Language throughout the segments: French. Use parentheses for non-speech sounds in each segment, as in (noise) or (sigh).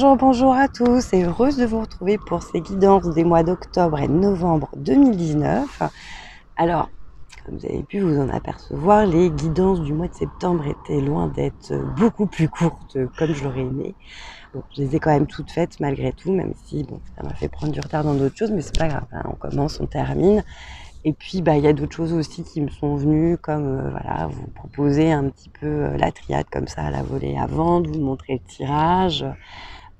Bonjour, bonjour à tous et heureuse de vous retrouver pour ces guidances des mois d'octobre et novembre 2019. Alors, comme vous avez pu vous en apercevoir, les guidances du mois de septembre étaient loin d'être beaucoup plus courtes comme je l'aurais aimé. je les ai quand même toutes faites malgré tout, même si bon, ça m'a fait prendre du retard dans d'autres choses, mais c'est pas grave, hein, on commence, on termine. Et puis, bah, il y a d'autres choses aussi qui me sont venues, comme euh, voilà, vous proposer un petit peu euh, la triade comme ça à la volée avant, de vous montrer le tirage.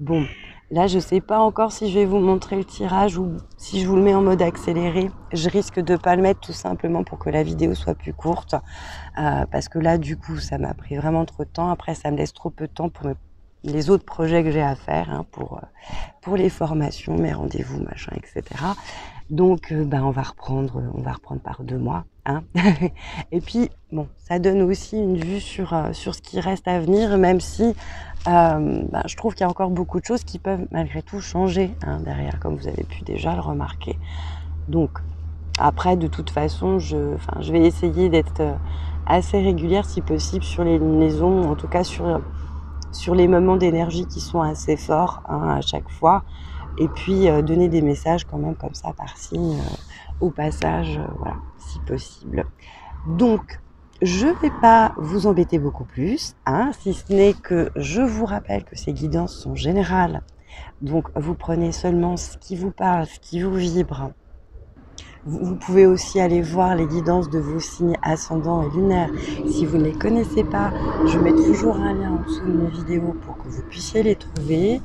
Bon, là, je ne sais pas encore si je vais vous montrer le tirage ou si je vous le mets en mode accéléré. Je risque de ne pas le mettre tout simplement pour que la vidéo soit plus courte. Euh, parce que là, du coup, ça m'a pris vraiment trop de temps. Après, ça me laisse trop peu de temps pour les autres projets que j'ai à faire, hein, euh, pour, les formations, mes rendez-vous, machin, etc. Donc, ben, on va reprendre, on va reprendre par deux mois. Hein. (laughs) Et puis, bon, ça donne aussi une vue sur ce qui reste à venir, même si euh, bah, je trouve qu'il y a encore beaucoup de choses qui peuvent malgré tout changer hein, derrière, comme vous avez pu déjà le remarquer. Donc, après, de toute façon, je, vais essayer d'être euh, assez régulière si possible sur les liaisons, en tout cas sur, sur les moments d'énergie qui sont assez forts hein, à chaque fois. Et puis euh, donner des messages quand même comme ça par signe au passage, voilà, si possible. Donc, je ne vais pas vous embêter beaucoup plus, hein, si ce n'est que je vous rappelle que ces guidances sont générales. Donc vous prenez seulement ce qui vous parle, ce qui vous vibre. Vous, pouvez aussi aller voir les guidances de vos signes ascendants et lunaires. Si vous ne les connaissez pas, je mets toujours un lien en dessous de mes vidéos pour que vous puissiez les trouver.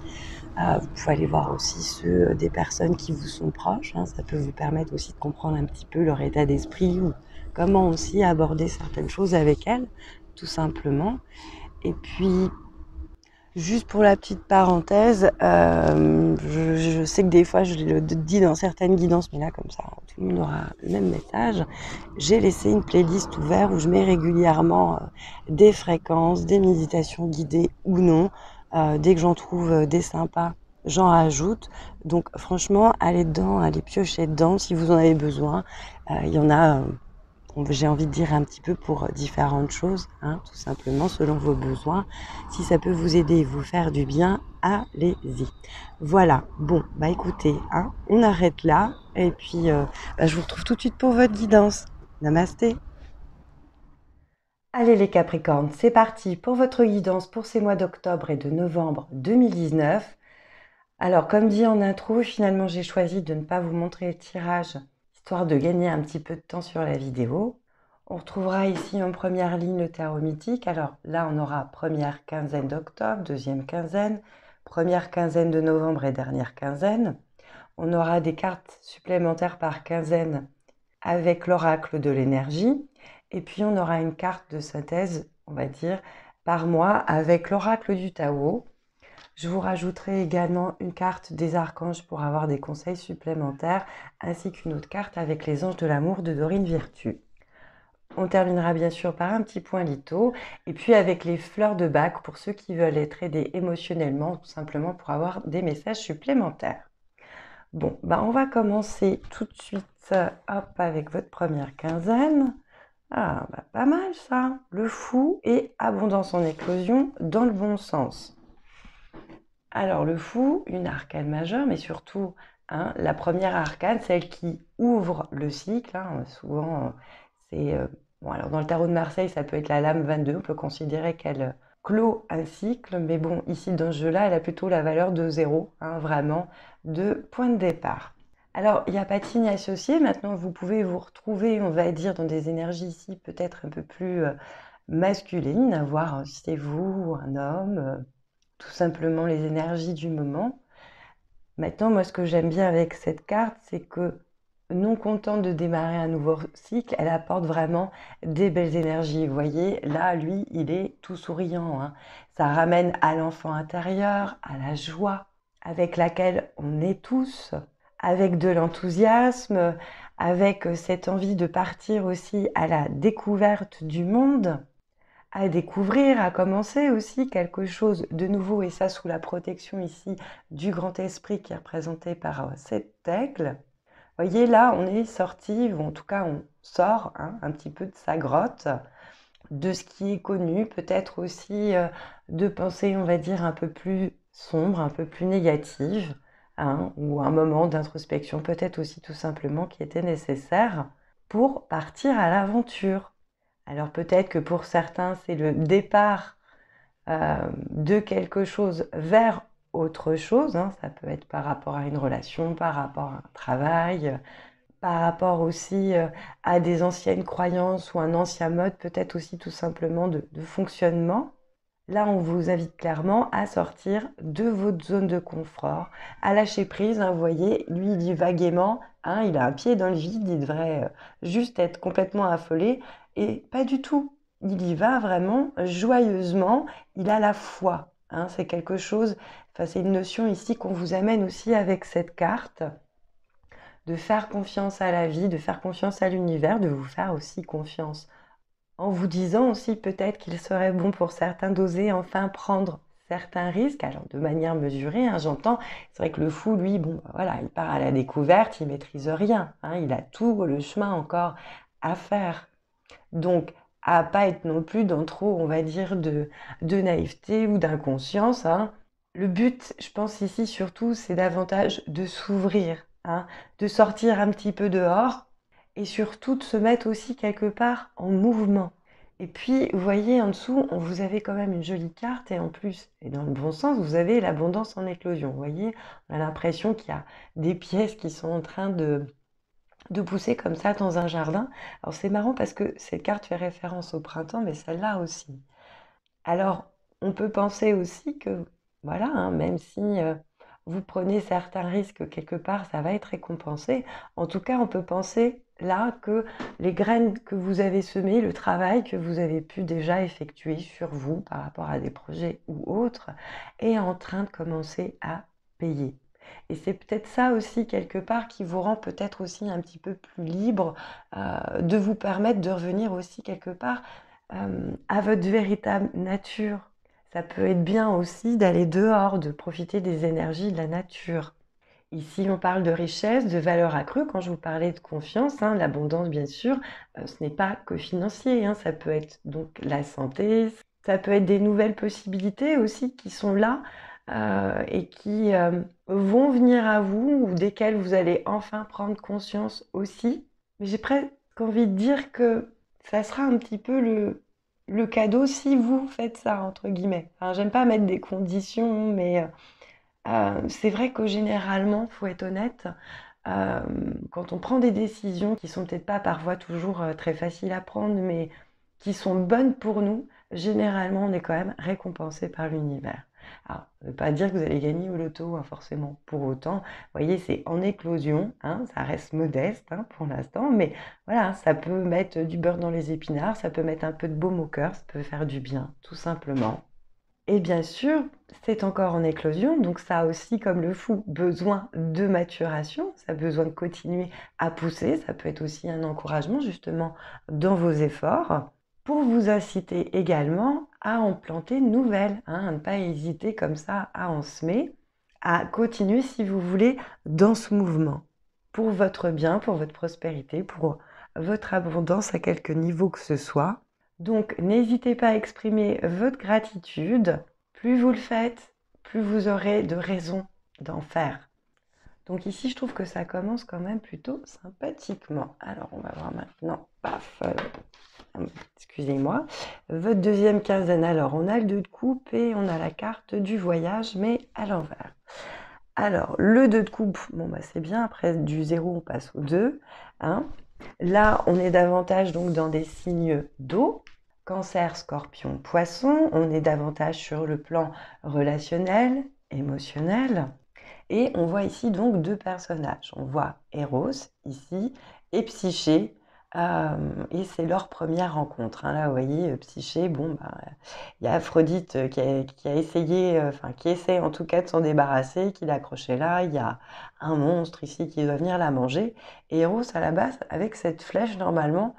Euh, vous pouvez aller voir aussi ceux des personnes qui vous sont proches. Hein. ça peut vous permettre aussi de comprendre un petit peu leur état d'esprit ou comment aussi aborder certaines choses avec elle, tout simplement. Et puis, juste pour la petite parenthèse, euh, je, sais que des fois je le dis dans certaines guidances, mais là comme ça, tout le monde aura le même message. J'ai laissé une playlist ouverte où je mets régulièrement euh, des fréquences, des méditations guidées ou non. Euh, dès que j'en trouve des sympas, j'en ajoute. Donc franchement, allez dedans, allez piocher dedans si vous en avez besoin. Il y en a j'ai envie de dire un petit peu pour différentes choses, hein, tout simplement selon vos besoins. Si ça peut vous aider, et vous faire du bien, allez-y. Voilà, bon, bah écoutez, hein, on arrête là, et puis euh, bah, je vous retrouve tout de suite pour votre guidance. Namasté Allez les Capricornes, c'est parti pour votre guidance pour ces mois d'octobre et de novembre 2019. Alors comme dit en intro, finalement j'ai choisi de ne pas vous montrer le tirage histoire de gagner un petit peu de temps sur la vidéo. On retrouvera ici en première ligne le tarot mythique. Alors là, on aura première quinzaine d'octobre, deuxième quinzaine, première quinzaine de novembre et dernière quinzaine. On aura des cartes supplémentaires par quinzaine avec l'oracle de l'énergie. Et puis on aura une carte de synthèse, on va dire, par mois avec l'oracle du Tao je vous rajouterai également une carte des archanges pour avoir des conseils supplémentaires, ainsi qu'une autre carte avec les anges de l'amour de Dorine Virtu. On terminera bien sûr par un petit point lito et puis avec les fleurs de bac pour ceux qui veulent être aidés émotionnellement, tout simplement pour avoir des messages supplémentaires. Bon, bah on va commencer tout de suite hop, avec votre première quinzaine. Ah, bah pas mal ça. Le fou et abondance en éclosion dans le bon sens. Alors le fou, une arcane majeure, mais surtout hein, la première arcane, celle qui ouvre le cycle. Hein, souvent, euh, c'est... Euh, bon, alors dans le tarot de Marseille, ça peut être la lame 22, on peut considérer qu'elle clôt un cycle, mais bon, ici dans ce jeu-là, elle a plutôt la valeur de 0, hein, vraiment, de point de départ. Alors, il n'y a pas de signe associé, maintenant vous pouvez vous retrouver, on va dire, dans des énergies ici peut-être un peu plus euh, masculines, à voir si c'est vous, un homme, tout simplement les énergies du moment. Maintenant, moi, ce que j'aime bien avec cette carte, c'est que non content de démarrer un nouveau cycle, elle apporte vraiment des belles énergies. Vous voyez, là, lui, il est tout souriant. Hein. Ça ramène à l'enfant intérieur, à la joie avec laquelle on est tous, avec de l'enthousiasme, avec euh, cette envie de partir aussi à la découverte du monde à découvrir, à commencer aussi quelque chose de nouveau, et ça sous la protection ici du grand esprit qui est représenté par euh, cet aigle. Voyez là, on est sorti, ou en tout cas on sort hein, un petit peu de sa grotte, de ce qui est connu, peut-être aussi euh, de pensées, on va dire, un peu plus sombres, un peu plus négatives, hein, ou un moment d'introspection peut-être aussi tout simplement qui était nécessaire pour partir à l'aventure. Alors peut-être que pour certains, c'est le départ euh, de quelque chose vers autre chose. Hein. Ça peut être par rapport à une relation, par rapport à un travail, par rapport aussi euh, à des anciennes croyances ou un ancien mode, peut-être aussi tout simplement de, fonctionnement. Là, on vous invite clairement à sortir de votre zone de confort, à lâcher prise. Hein. vous voyez, lui, il dit vaguement, hein, il a un pied dans le vide, il devrait euh, juste être complètement affolé. Et pas du tout. Il y va vraiment joyeusement, il a la foi. Hein, c'est quelque chose, enfin, c'est une notion ici qu'on vous amène aussi avec cette carte, de faire confiance à la vie, de faire confiance à l'univers, de vous faire aussi confiance. En vous disant aussi peut-être qu'il serait bon pour certains d'oser enfin prendre certains risques, alors de manière mesurée, hein, j'entends. C'est vrai que le fou, lui, bon, bah, voilà, il part à la découverte, il maîtrise rien, hein, il a tout le chemin encore à faire. Donc, à pas être non plus dans trop, on va dire, de, naïveté ou d'inconscience. Hein. Le but, je pense ici surtout, c'est davantage de s'ouvrir, hein, de sortir un petit peu dehors et surtout de se mettre aussi quelque part en mouvement. Et puis, vous voyez en dessous, on vous avez quand même une jolie carte et en plus, et dans le bon sens, vous avez l'abondance en éclosion. Vous voyez, on a l'impression qu'il y a des pièces qui sont en train de, de pousser comme ça dans un jardin. Alors c'est marrant parce que cette carte fait référence au printemps, mais celle-là aussi. Alors on peut penser aussi que, voilà, hein, même si euh, vous prenez certains risques quelque part, ça va être récompensé. En tout cas, on peut penser là que les graines que vous avez semées, le travail que vous avez pu déjà effectuer sur vous par rapport à des projets ou autres, est en train de commencer à payer. Et c'est peut-être ça aussi quelque part qui vous rend peut-être aussi un petit peu plus libre, euh, de vous permettre de revenir aussi quelque part euh, à votre véritable nature. Ça peut être bien aussi d'aller dehors, de profiter des énergies de la nature. Ici, on parle de richesse, de valeur accrue. Quand je vous parlais de confiance, hein, l'abondance, bien sûr, euh, ce n'est pas que financier. Hein. ça peut être donc la santé, ça peut être des nouvelles possibilités aussi qui sont là. Euh, et qui euh, vont venir à vous ou desquels vous allez enfin prendre conscience aussi. Mais j'ai presque envie de dire que ça sera un petit peu le, cadeau si vous faites ça, entre guillemets. Enfin, J'aime pas mettre des conditions, mais euh, c'est vrai que généralement, faut être honnête, quand on prend des décisions qui sont peut-être pas parfois toujours très faciles à prendre, mais qui sont bonnes pour nous, généralement on est quand même récompensé par l'univers. Alors, ça ne veut pas dire que vous allez gagner au loto, hein, forcément. Pour autant, vous voyez, c'est en éclosion, hein, ça reste modeste hein, pour l'instant, mais voilà, ça peut mettre du beurre dans les épinards, ça peut mettre un peu de baume au cœur, ça peut faire du bien, tout simplement. Et bien sûr, c'est encore en éclosion, donc ça a aussi, comme le fou, besoin de maturation, ça a besoin de continuer à pousser, ça peut être aussi un encouragement justement dans vos efforts pour vous inciter également à en planter nouvelles, hein, à ne pas hésiter comme ça à en semer, à continuer si vous voulez dans ce mouvement, pour votre bien, pour votre prospérité, pour votre abondance à quelque niveau que ce soit. Donc n'hésitez pas à exprimer votre gratitude. Plus vous le faites, plus vous aurez de raisons d'en faire. Donc ici, je trouve que ça commence quand même plutôt sympathiquement. Alors on va voir maintenant, paf, excusez-moi. Votre deuxième quinzaine, alors on a le 2 de coupe et on a la carte du voyage, mais à l'envers. Alors, le 2 de coupe, bon bah c'est bien, après du 0 on passe au 2. Hein. Là, on est davantage donc dans des signes d'eau, cancer, scorpion, poisson. On est davantage sur le plan relationnel, émotionnel. Et on voit ici donc deux personnages. On voit Eros ici et Psyché et c'est leur première rencontre. Hein, là, vous voyez, euh, Psyché, bon, bah, il y a Aphrodite euh, qui a, essayé, euh, enfin, qui essaie en tout cas de s'en débarrasser, qui l'accrochait là. Il y a un monstre ici qui doit venir la manger. Et Eros, à la base, avec cette flèche, normalement,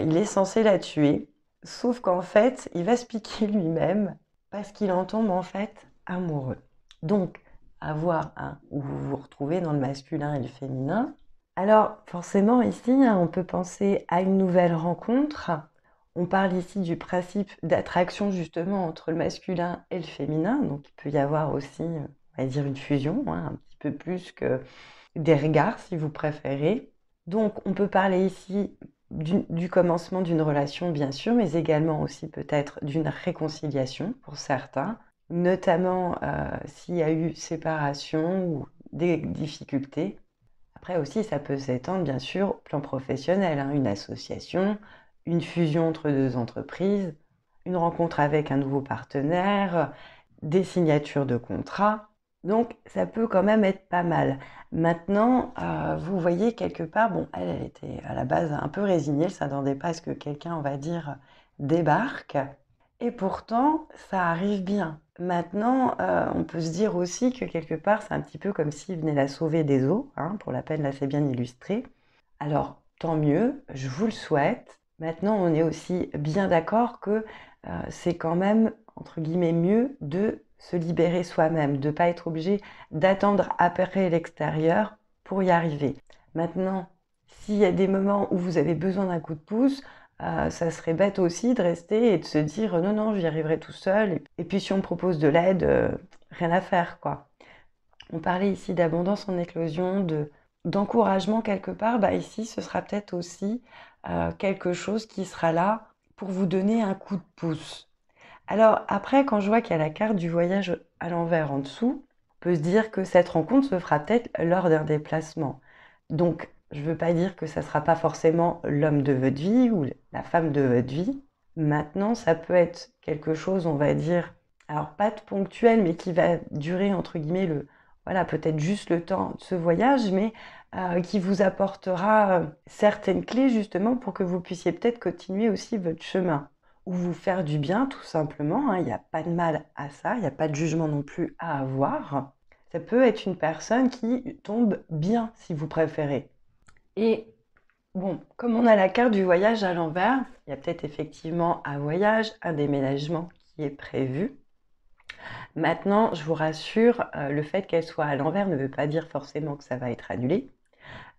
il est censé la tuer. Sauf qu'en fait, il va se piquer lui-même parce qu'il en tombe en fait amoureux. Donc, avoir un, hein, où vous vous retrouvez dans le masculin et le féminin, alors forcément ici, hein, on peut penser à une nouvelle rencontre. On parle ici du principe d'attraction justement entre le masculin et le féminin. Donc il peut y avoir aussi, on va dire, une fusion, hein, un petit peu plus que des regards si vous préférez. Donc on peut parler ici du, commencement d'une relation bien sûr, mais également aussi peut-être d'une réconciliation pour certains, notamment euh, s'il y a eu séparation ou des difficultés. Après aussi, ça peut s'étendre bien sûr au plan professionnel, hein. une association, une fusion entre deux entreprises, une rencontre avec un nouveau partenaire, des signatures de contrats. Donc ça peut quand même être pas mal. Maintenant, euh, vous voyez quelque part, bon, elle, était à la base un peu résignée, elle s'attendait pas à ce que quelqu'un, on va dire, débarque. Et pourtant, ça arrive bien. Maintenant, euh, on peut se dire aussi que quelque part, c'est un petit peu comme s'il venait la sauver des eaux. Hein, pour la peine, là, c'est bien illustré. Alors, tant mieux, je vous le souhaite. Maintenant, on est aussi bien d'accord que euh, c'est quand même, entre guillemets, mieux de se libérer soi-même, de ne pas être obligé d'attendre après l'extérieur pour y arriver. Maintenant, s'il y a des moments où vous avez besoin d'un coup de pouce, euh, ça serait bête aussi de rester et de se dire non, non, j'y arriverai tout seul. Et puis si on me propose de l'aide, euh, rien à faire, quoi. On parlait ici d'abondance en éclosion, de d'encouragement quelque part. Bah ici, ce sera peut-être aussi euh, quelque chose qui sera là pour vous donner un coup de pouce. Alors après, quand je vois qu'il y a la carte du voyage à l'envers en dessous, on peut se dire que cette rencontre se fera peut-être lors d'un déplacement. Donc je ne veux pas dire que ça ne sera pas forcément l'homme de votre vie ou la femme de votre vie. Maintenant, ça peut être quelque chose, on va dire, alors pas de ponctuel, mais qui va durer entre guillemets voilà, peut-être juste le temps de ce voyage, mais euh, qui vous apportera euh, certaines clés justement pour que vous puissiez peut-être continuer aussi votre chemin ou vous faire du bien tout simplement. Hein. Il n'y a pas de mal à ça, il n'y a pas de jugement non plus à avoir. Ça peut être une personne qui tombe bien si vous préférez. Et bon, comme on a la carte du voyage à l'envers, il y a peut-être effectivement un voyage, un déménagement qui est prévu. Maintenant, je vous rassure, euh, le fait qu'elle soit à l'envers ne veut pas dire forcément que ça va être annulé.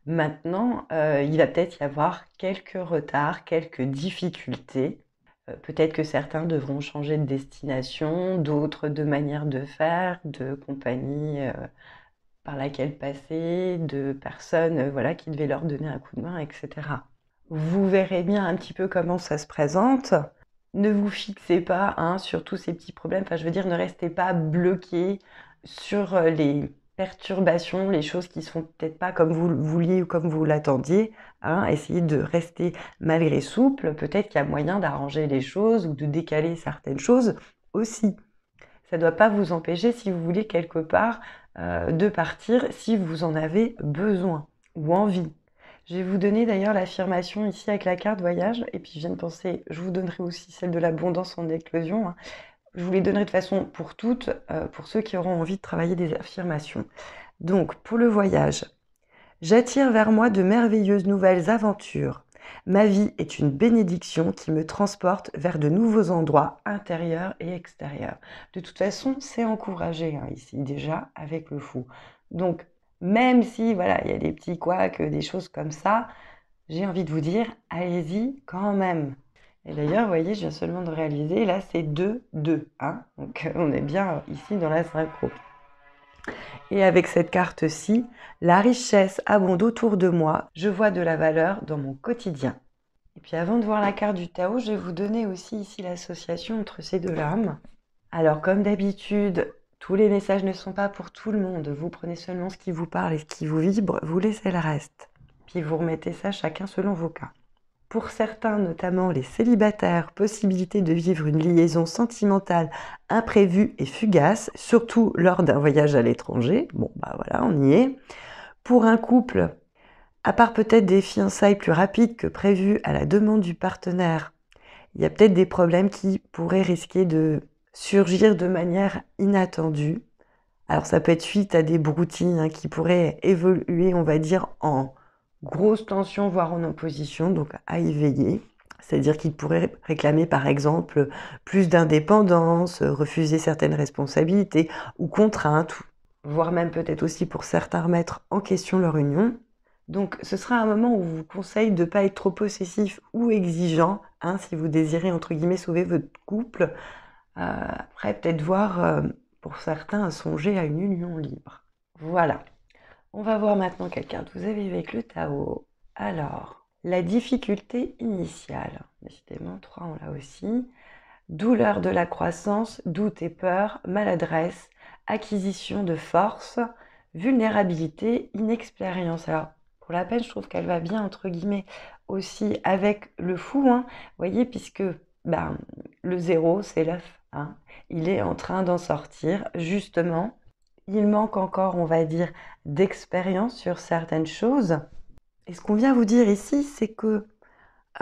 Maintenant, euh, il va peut-être y avoir quelques retards, quelques difficultés. Euh, peut-être que certains devront changer de destination, d'autres de manière de faire, de compagnie par laquelle passer, de personnes euh, voilà, qui devaient leur donner un coup de main, etc. Vous verrez bien un petit peu comment ça se présente. Ne vous fixez pas hein, sur tous ces petits problèmes. Enfin, je veux dire, ne restez pas bloqué sur euh, les perturbations, les choses qui sont peut-être pas comme vous le vouliez ou comme vous l'attendiez. Hein. essayez de rester malgré souple. Peut-être qu'il y a moyen d'arranger les choses ou de décaler certaines choses aussi ça ne doit pas vous empêcher, si vous voulez, quelque part, euh, de partir si vous en avez besoin ou envie. Je vais vous donner d'ailleurs l'affirmation ici avec la carte voyage, et puis je viens de penser, je vous donnerai aussi celle de l'abondance en éclosion. Hein. Je vous les donnerai de façon pour toutes, euh, pour ceux qui auront envie de travailler des affirmations. Donc, pour le voyage, j'attire vers moi de merveilleuses nouvelles aventures. Ma vie est une bénédiction qui me transporte vers de nouveaux endroits intérieurs et extérieurs. De toute façon, c'est encouragé hein, ici déjà avec le fou. Donc, même si voilà, il y a des petits couacs, euh, des choses comme ça, j'ai envie de vous dire, allez-y quand même. Et d'ailleurs, vous voyez, je viens seulement de réaliser, là, c'est 2-2. Hein Donc, (laughs) on est bien euh, ici dans la synchro. Et avec cette carte-ci, la richesse abonde autour de moi, je vois de la valeur dans mon quotidien. Et puis avant de voir la carte du Tao, je vais vous donner aussi ici l'association entre ces deux lames. Alors comme d'habitude, tous les messages ne sont pas pour tout le monde. Vous prenez seulement ce qui vous parle et ce qui vous vibre, vous laissez le reste. Puis vous remettez ça chacun selon vos cas pour certains, notamment les célibataires, possibilité de vivre une liaison sentimentale imprévue et fugace, surtout lors d'un voyage à l'étranger. Bon, bah voilà, on y est. Pour un couple, à part peut-être des fiançailles plus rapides que prévues à la demande du partenaire, il y a peut-être des problèmes qui pourraient risquer de surgir de manière inattendue. Alors ça peut être suite à des broutilles hein, qui pourraient évoluer, on va dire, en grosse tension, voire en opposition, donc à y veiller, C'est-à-dire qu'il pourrait réclamer par exemple plus d'indépendance, refuser certaines responsabilités ou contraintes, voire même peut-être aussi pour certains remettre en question leur union. Donc ce sera un moment où vous conseille de ne pas être trop possessif ou exigeant hein, si vous désirez entre guillemets sauver votre couple. Euh, après peut-être voir euh, pour certains songer à une union libre. Voilà. On va voir maintenant quelqu'un vous avez avec le Tao. Alors, la difficulté initiale. Décidément, trois on l'a aussi. Douleur de la croissance, doute et peur, maladresse, acquisition de force, vulnérabilité, inexpérience. Alors, pour la peine, je trouve qu'elle va bien, entre guillemets, aussi avec le fou, hein. vous voyez, puisque ben, le zéro, c'est l'œuf. Hein. il est en train d'en sortir, justement il manque encore, on va dire, d'expérience sur certaines choses. Et ce qu'on vient vous dire ici, c'est que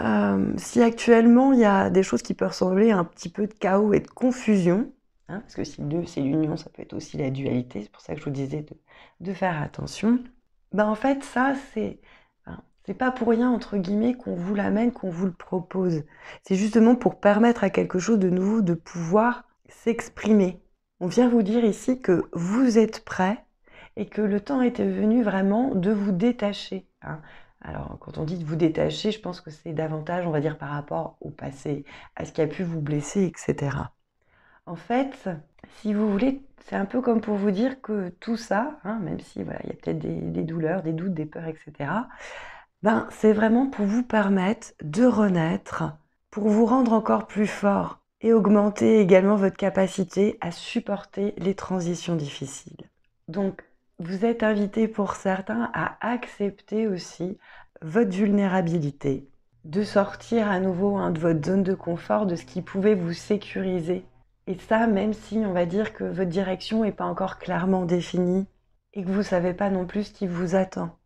euh, si actuellement il y a des choses qui peuvent ressembler un petit peu de chaos et de confusion, hein, parce que si deux c'est l'union, ça peut être aussi la dualité, c'est pour ça que je vous disais de, faire attention, ben en fait ça c'est hein, c'est pas pour rien, entre guillemets, qu'on vous l'amène, qu'on vous le propose. C'est justement pour permettre à quelque chose de nouveau de pouvoir s'exprimer. On vient vous dire ici que vous êtes prêt et que le temps était venu vraiment de vous détacher. Hein. Alors, quand on dit de vous détacher, je pense que c'est davantage, on va dire, par rapport au passé, à ce qui a pu vous blesser, etc. En fait, si vous voulez, c'est un peu comme pour vous dire que tout ça, hein, même si voilà, il y a peut-être des, des, douleurs, des doutes, des peurs, etc. Ben, c'est vraiment pour vous permettre de renaître, pour vous rendre encore plus fort, et augmenter également votre capacité à supporter les transitions difficiles. Donc, vous êtes invité pour certains à accepter aussi votre vulnérabilité, de sortir à nouveau hein, de votre zone de confort, de ce qui pouvait vous sécuriser. Et ça, même si on va dire que votre direction n'est pas encore clairement définie et que vous ne savez pas non plus ce qui vous attend.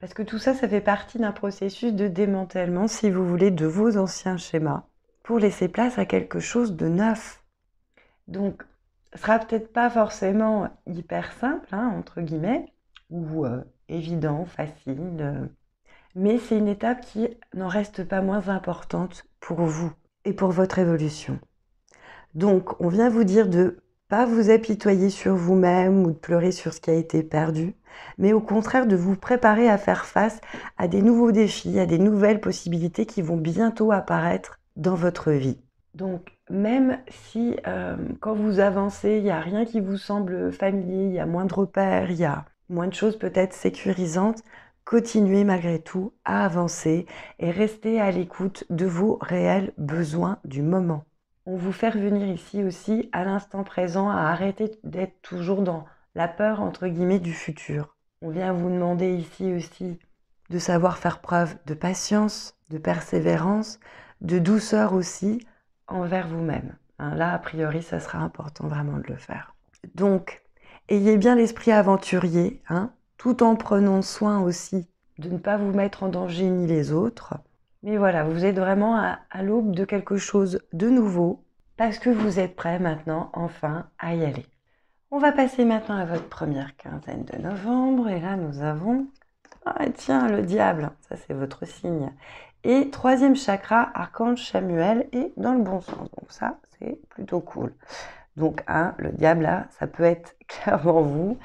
Parce que tout ça, ça fait partie d'un processus de démantèlement, si vous voulez, de vos anciens schémas pour laisser place à quelque chose de neuf. Donc, ce sera peut-être pas forcément hyper simple, hein, entre guillemets, ou euh, évident, facile, euh, mais c'est une étape qui n'en reste pas moins importante pour vous et pour votre évolution. Donc, on vient vous dire de pas vous apitoyer sur vous-même ou de pleurer sur ce qui a été perdu, mais au contraire de vous préparer à faire face à des nouveaux défis, à des nouvelles possibilités qui vont bientôt apparaître dans votre vie. Donc même si euh, quand vous avancez, il n'y a rien qui vous semble familier, il y a moins de repères, il y a moins de choses peut-être sécurisantes, continuez malgré tout à avancer et restez à l'écoute de vos réels besoins du moment. On vous fait revenir ici aussi à l'instant présent, à arrêter d'être toujours dans la peur entre guillemets du futur. On vient vous demander ici aussi de savoir faire preuve de patience, de persévérance, de douceur aussi envers vous-même. Hein, là, a priori, ça sera important vraiment de le faire. Donc, ayez bien l'esprit aventurier, hein, tout en prenant soin aussi de ne pas vous mettre en danger ni les autres. Mais voilà, vous êtes vraiment à, l'aube de quelque chose de nouveau parce que vous êtes prêt maintenant, enfin, à y aller. On va passer maintenant à votre première quinzaine de novembre et là nous avons... Ah tiens, le diable, ça c'est votre signe. Et troisième chakra, Archange Samuel, est dans le bon sens. Donc ça, c'est plutôt cool. Donc hein, le diable, là, ça peut être (laughs) clairement vous.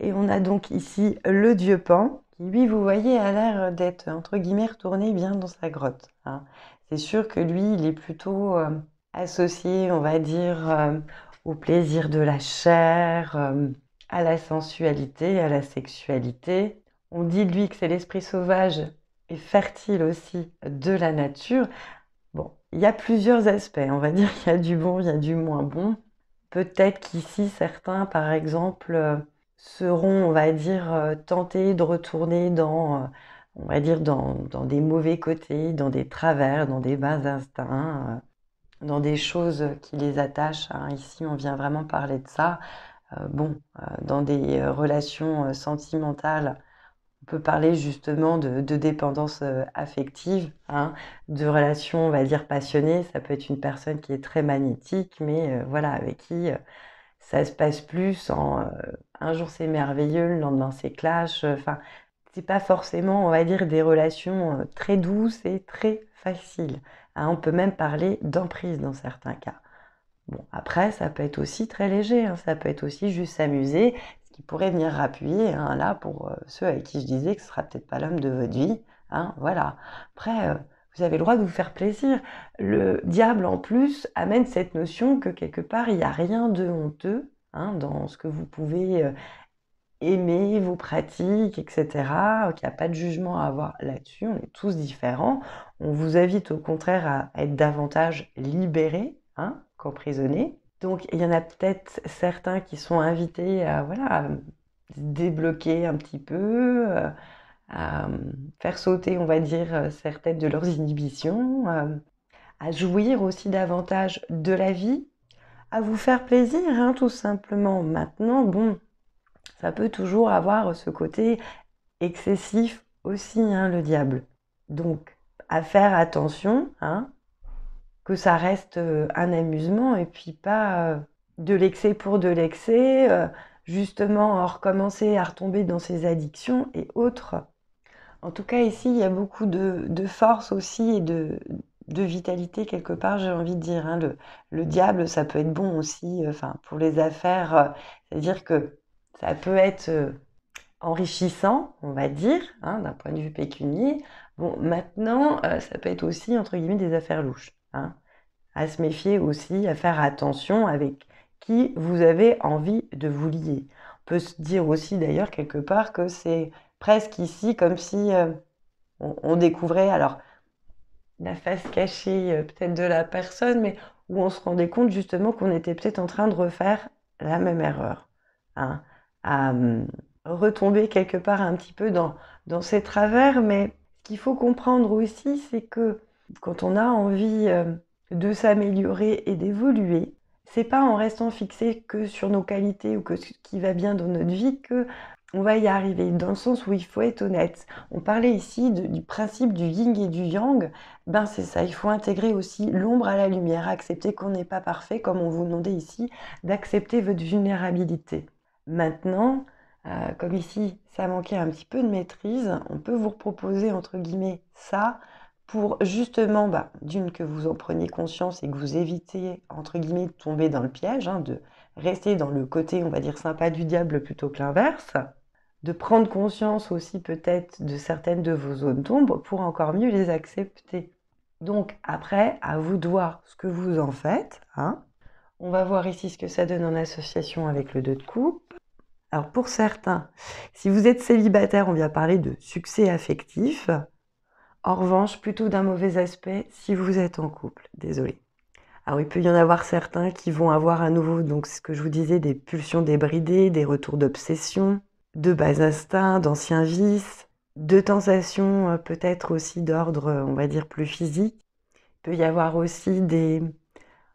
Et on a donc ici le dieu Pan, qui lui, vous voyez, a l'air d'être, entre guillemets, retourné bien dans sa grotte. Hein. C'est sûr que lui, il est plutôt euh, associé, on va dire, euh, au plaisir de la chair, euh, à la sensualité, à la sexualité. On dit lui que c'est l'esprit sauvage et fertile aussi de la nature, bon, il y a plusieurs aspects. On va (laughs) dire qu'il y a du bon, il y a du moins bon. Peut-être qu'ici, certains, par exemple, euh, seront, on va dire, euh, tentés de retourner dans, euh, on va dire, dans des mauvais côtés, dans des travers, dans des bas instincts, dans des choses qui les attachent. Hein. Ici, on vient vraiment parler de ça. Bon, dans des relations sentimentales, peut parler justement de, dépendance euh, affective, hein, de relations, on va dire, passionnées. Ça peut être une personne qui est très magnétique, mais euh, voilà, avec qui euh, ça se passe plus en un jour c'est merveilleux, le lendemain c'est clash. Enfin, c'est pas forcément, on va dire, des relations très douces et très faciles. Hein. on peut même parler d'emprise dans certains cas. Bon, après, ça peut être aussi très léger, hein. ça peut être aussi juste s'amuser, qui pourrait venir appuyer, hein, là, pour euh, ceux avec qui je disais que ce sera peut-être pas l'homme de votre vie. Hein, voilà. Après, euh, vous avez le droit de vous faire plaisir. Le diable, en plus, amène cette notion que quelque part, il n'y a rien de honteux hein, dans ce que vous pouvez euh, aimer, vos pratiques, etc. Qu'il n'y a pas de jugement à avoir là-dessus. On est tous différents. On vous invite au contraire à être davantage libéré hein, qu'emprisonnés. Donc il y en a peut-être certains qui sont invités à, voilà, débloquer un petit peu, euh, à euh, faire sauter, on va dire, euh, certaines de leurs inhibitions, à jouir aussi davantage de la vie, à vous faire plaisir, hein, tout simplement. Maintenant, bon, ça peut toujours avoir ce côté excessif aussi, hein, le diable. Donc, à faire attention, hein, que ça reste euh, un amusement et puis pas euh, de l'excès pour de l'excès, euh, justement recommencer à retomber dans ses addictions et autres. En tout cas, ici, il y a beaucoup de, de force aussi et de, de vitalité quelque part, j'ai envie de dire. Hein. Le, le, diable, ça peut être bon aussi enfin, pour les affaires. C'est-à-dire que ça peut être enrichissant, on va dire, hein, d'un point de vue pécunier. Bon, maintenant, ça peut être aussi, entre guillemets, des affaires louches. Hein à se méfier aussi, à faire attention avec qui vous avez envie de vous lier. On peut se dire aussi d'ailleurs quelque part que c'est presque ici comme si euh, on, découvrait alors la face cachée euh, peut-être de la personne, mais où on se rendait compte justement qu'on était peut-être en train de refaire la même erreur, hein, à hum, retomber quelque part un petit peu dans, dans ses travers. Mais ce qu'il faut comprendre aussi, c'est que quand on a envie euh, de s'améliorer et d'évoluer. C'est pas en restant fixé que sur nos qualités ou que ce qui va bien dans notre vie que on va y arriver, dans le sens où il faut être honnête. On parlait ici du principe du yin et du yang. Ben c'est ça, il faut intégrer aussi l'ombre à la lumière, accepter qu'on n'est pas parfait, comme on vous demandait ici, d'accepter votre vulnérabilité. Maintenant, euh, comme ici, ça manquait un petit peu de maîtrise, on peut vous proposer entre guillemets ça, pour justement, bah, d'une, que vous en preniez conscience et que vous évitez, entre guillemets, de tomber dans le piège, hein, de rester dans le côté, on va dire, sympa du diable plutôt que l'inverse, de prendre conscience aussi peut-être de certaines de vos zones d'ombre pour encore mieux les accepter. Donc après, à vous de voir ce que vous en faites. Hein. On va voir ici ce que ça donne en association avec le 2 de coupe. Alors pour certains, si vous êtes célibataire, on vient parler de succès affectif. En revanche, plutôt d'un mauvais aspect si vous êtes en couple. Désolé. Alors il peut y en avoir certains qui vont avoir à nouveau, donc ce que je vous disais, des pulsions débridées, des retours d'obsession, de bas instincts, d'anciens vices, de sensations euh, peut-être aussi d'ordre, euh, on va dire, plus physique. Il peut y avoir aussi des,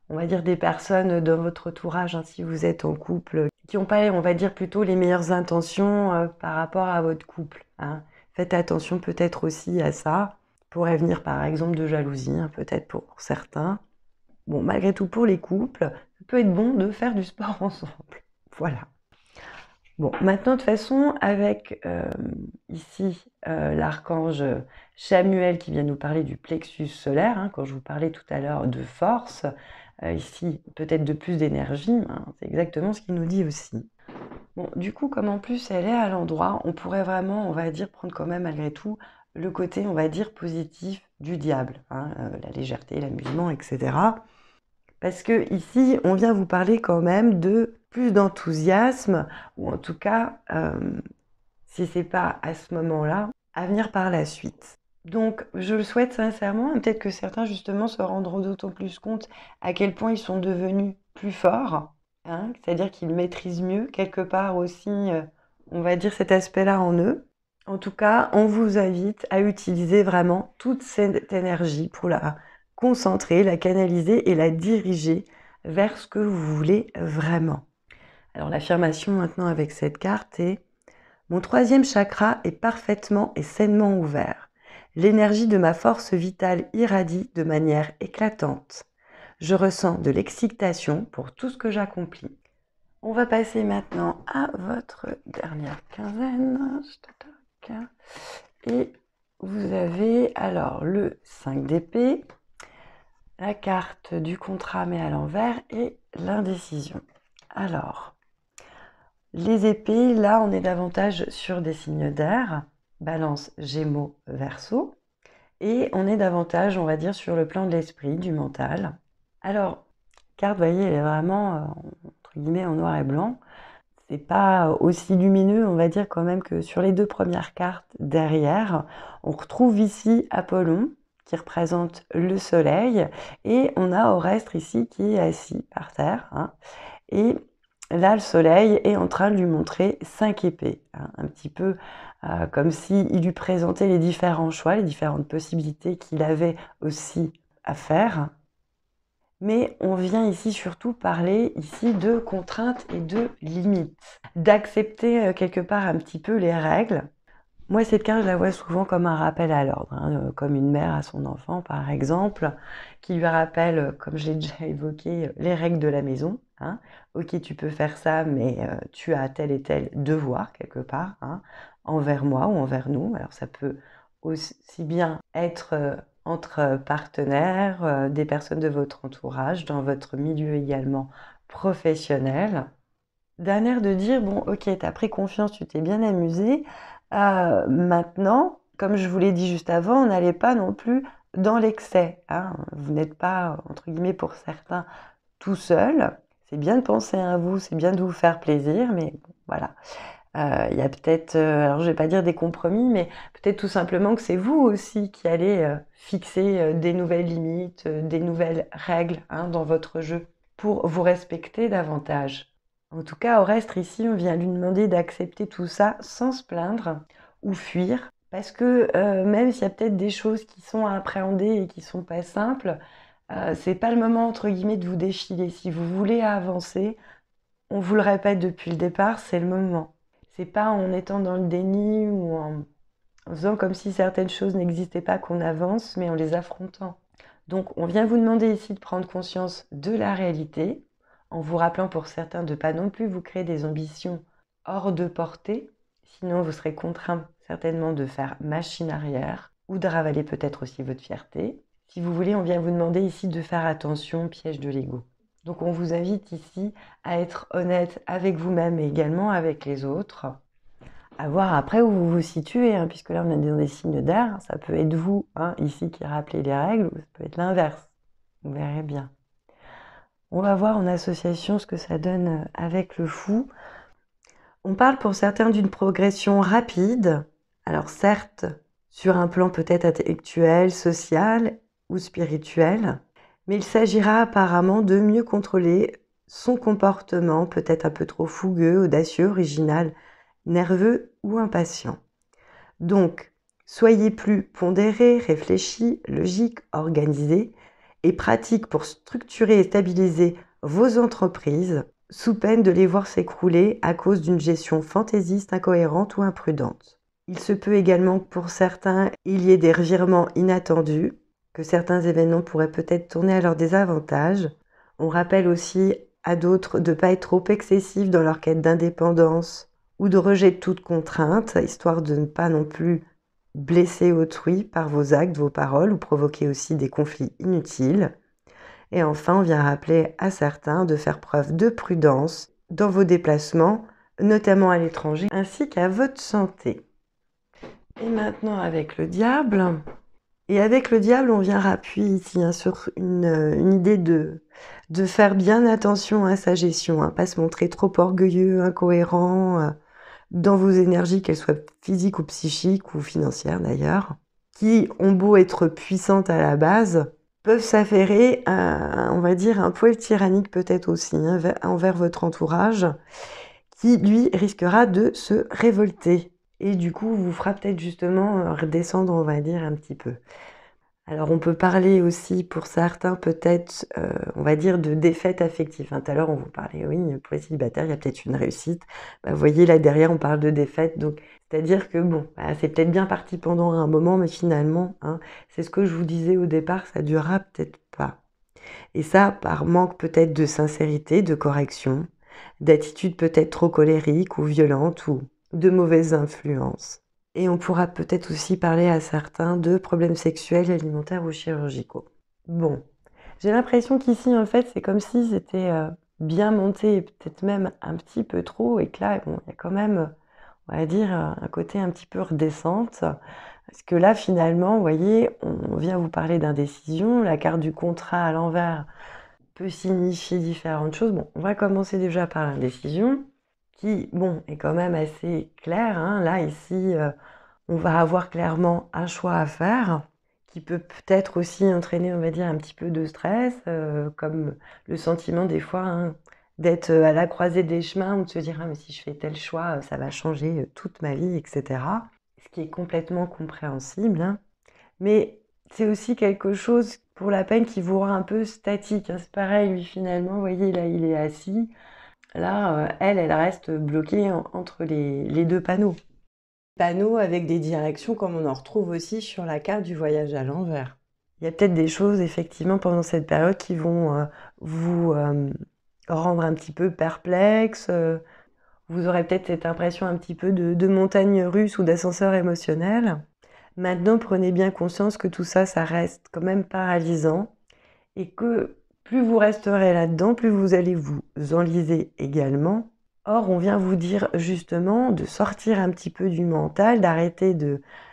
on va dire, des personnes dans votre entourage, hein, si vous êtes en couple, qui n'ont pas, on va dire, plutôt les meilleures intentions euh, par rapport à votre couple. Hein. Faites attention peut-être aussi à ça. Pourrait venir par exemple de jalousie, hein, peut-être pour certains. Bon, malgré tout, pour les couples, peut être bon de faire du sport (laughs) ensemble. Voilà. Bon, maintenant, de toute façon, avec euh, ici euh, l'archange Samuel qui vient nous parler du plexus solaire, hein, quand je vous parlais tout à l'heure de force, euh, ici peut-être de plus d'énergie, hein, c'est exactement ce qu'il nous dit aussi. Bon, du coup, comme en plus elle est à l'endroit, on pourrait vraiment, on va dire, prendre quand même malgré tout le côté, on va dire, positif du diable, hein, euh, la légèreté, l'amusement, etc. Parce que ici, on vient vous parler quand même de plus d'enthousiasme, ou en tout cas, euh, si c'est pas à ce moment-là, à venir par la suite. Donc, je le souhaite sincèrement, peut-être que certains justement se rendront d'autant plus compte à quel point ils sont devenus plus forts Hein, c'est-à-dire qu'ils maîtrisent mieux quelque part aussi, euh, on va dire, cet aspect-là en eux. En tout cas, on vous invite à utiliser vraiment toute cette énergie pour la concentrer, la canaliser et la diriger vers ce que vous voulez vraiment. Alors l'affirmation maintenant avec cette carte est Mon troisième chakra est parfaitement et sainement ouvert. L'énergie de ma force vitale irradie de manière éclatante. Je ressens de l'excitation pour tout ce que j'accomplis. On va passer maintenant à votre dernière quinzaine. Et vous avez alors le 5 d'épée, la carte du contrat mais à l'envers et l'indécision. Alors, les épées, là on est davantage sur des signes d'air, balance, gémeaux, verso, et on est davantage, on va dire, sur le plan de l'esprit, du mental. Alors, carte, vous voyez, elle est vraiment, euh, entre guillemets, en noir et blanc. C'est pas euh, aussi lumineux, on va dire quand même, que sur les deux premières cartes derrière. On retrouve ici Apollon, qui représente le soleil, et on a Orestre ici qui est assis par terre. Hein. Et là, le soleil est en train de lui montrer cinq épées, hein, un petit peu euh, comme s'il lui présentait les différents choix, les différentes possibilités qu'il avait aussi à faire mais on vient ici surtout parler ici de contraintes et de limites, d'accepter euh, quelque part un petit peu les règles. Moi, cette carte, je la vois souvent comme un rappel à l'ordre, hein, euh, comme une mère à son enfant, par exemple, qui lui rappelle, euh, comme j'ai déjà (laughs) évoqué, les règles de la maison. Hein. Ok, tu peux faire ça, mais tu as tel et tel devoir, quelque part, hein, envers moi ou envers nous. Alors, ça peut aussi bien être entre euh, partenaires, euh, des personnes de votre entourage, dans votre milieu également professionnel. D'un air de dire, bon ok, t'as pris confiance, tu t'es bien amusé. Euh, maintenant, comme je vous l'ai dit juste avant, on n'allait pas non plus dans l'excès. Hein. Vous n'êtes pas, entre guillemets, pour certains, tout seul. C'est bien de penser à vous, c'est bien de vous faire plaisir, mais voilà. Euh, il y a peut-être, euh, alors je ne vais pas dire des compromis, mais peut-être tout simplement que c'est vous aussi qui allez euh, fixer des nouvelles limites, des nouvelles règles hein, dans votre jeu pour vous respecter davantage. En tout cas, reste, ici, on vient lui demander d'accepter tout ça sans se plaindre ou fuir. Parce que même s'il y a peut-être des choses qui sont à appréhender et qui sont pas simples, ce n'est pas le moment entre guillemets de vous défiler. Si vous voulez avancer, on vous le répète depuis le départ, c'est le moment. C'est pas en étant dans le déni ou en, faisant comme si certaines choses n'existaient pas qu'on avance, mais en les affrontant. Donc on vient vous demander ici de prendre conscience de la réalité, en vous rappelant pour certains de ne pas non plus vous créer des ambitions hors de portée, sinon vous serez contraint certainement de faire machine arrière ou de ravaler peut-être aussi votre fierté. Si vous voulez, on vient vous demander ici de faire attention au piège de l'ego. Donc on vous invite ici à être honnête avec vous-même et également avec les autres, à voir après où vous vous situez, hein, puisque là on est dans des signes d'air, ça peut être vous hein, ici qui rappelez les règles, ou ça peut être l'inverse, vous verrez bien. On va voir en association ce que ça donne avec le fou. On parle pour certains d'une progression rapide, alors certes sur un plan peut-être intellectuel, social ou spirituel, mais il s'agira apparemment de mieux contrôler son comportement, peut-être un peu trop fougueux, audacieux, original, nerveux ou impatient. Donc, soyez plus pondéré, réfléchi, logique, organisé et pratique pour structurer et stabiliser vos entreprises sous peine de les voir s'écrouler à cause d'une gestion fantaisiste, incohérente ou imprudente. Il se peut également que pour certains, il y ait des revirements inattendus que certains événements pourraient peut-être tourner à leur désavantage. On rappelle aussi à d'autres de ne pas être trop excessifs dans leur quête d'indépendance ou de rejet de toute contrainte, histoire de ne pas non plus blesser autrui par vos actes, vos paroles ou provoquer aussi des conflits inutiles. Et enfin, on vient rappeler à certains de faire preuve de prudence dans vos déplacements, notamment à l'étranger, ainsi qu'à votre santé. Et maintenant avec le diable, et avec le diable, on vient rappuyer ici hein, sur euh, une, idée de, de faire bien attention à sa gestion, hein, pas se montrer trop orgueilleux, incohérent euh, dans vos énergies, qu'elles soient physiques ou psychiques ou financières d'ailleurs, qui ont beau être puissantes à la base, peuvent s'affairer, à, euh, on va dire, un poil tyrannique peut-être aussi hein, envers votre entourage, qui lui risquera de se révolter et du coup vous fera peut-être justement euh, redescendre, on va dire, un petit peu. Alors on peut parler aussi pour certains peut-être, euh, on va dire, de défaite affective. Hein, tout à l'heure on vous parlait, oui, pour les célibataires, il y a peut-être une réussite. Bah, vous voyez là derrière on parle de défaite, donc c'est-à-dire que bon, bah, c'est peut-être bien parti pendant un moment, mais finalement, hein, c'est ce que je vous disais au départ, ça durera peut-être pas. Et ça, par manque peut-être de sincérité, de correction, d'attitude peut-être trop colérique ou violente ou de mauvaises influences. Et on pourra peut-être aussi parler à certains de problèmes sexuels, alimentaires ou chirurgicaux. Bon, j'ai l'impression qu'ici, en fait, c'est comme si c'était euh, bien monté, peut-être même un petit peu trop, et que là, il y a quand même, on va dire, un côté un petit peu redescente. Parce que là, finalement, vous voyez, on vient vous parler d'indécision, la carte du contrat à l'envers peut signifier différentes choses. Bon, on va commencer déjà par l'indécision qui, bon, est quand même assez clair. Hein. Là, ici, euh, on va avoir clairement un choix à faire qui peut peut-être aussi entraîner, on va dire, un petit peu de stress, euh, comme le sentiment des fois hein, d'être euh, à la croisée des chemins ou de se dire ah, mais si je fais tel choix, ça va changer toute ma vie, etc. Ce qui est complètement compréhensible. Hein. Mais c'est aussi quelque chose pour la peine qui vous rend un peu statique. C'est pareil, lui finalement, vous voyez, là il est assis, Là, euh, elle, elle reste bloquée entre les, deux panneaux. Panneaux avec des directions comme on en retrouve aussi sur la carte du voyage à l'envers. Il y a peut-être des choses, effectivement, pendant cette période qui vont euh, vous euh, rendre un petit peu perplexe. Vous aurez peut-être cette impression un petit peu de, de montagne russe ou d'ascenseur émotionnel. Maintenant, prenez bien conscience que tout ça, ça reste quand même paralysant et que plus vous resterez là-dedans, plus vous allez vous enliser également. Or, on vient vous dire justement de sortir un petit peu du mental, d'arrêter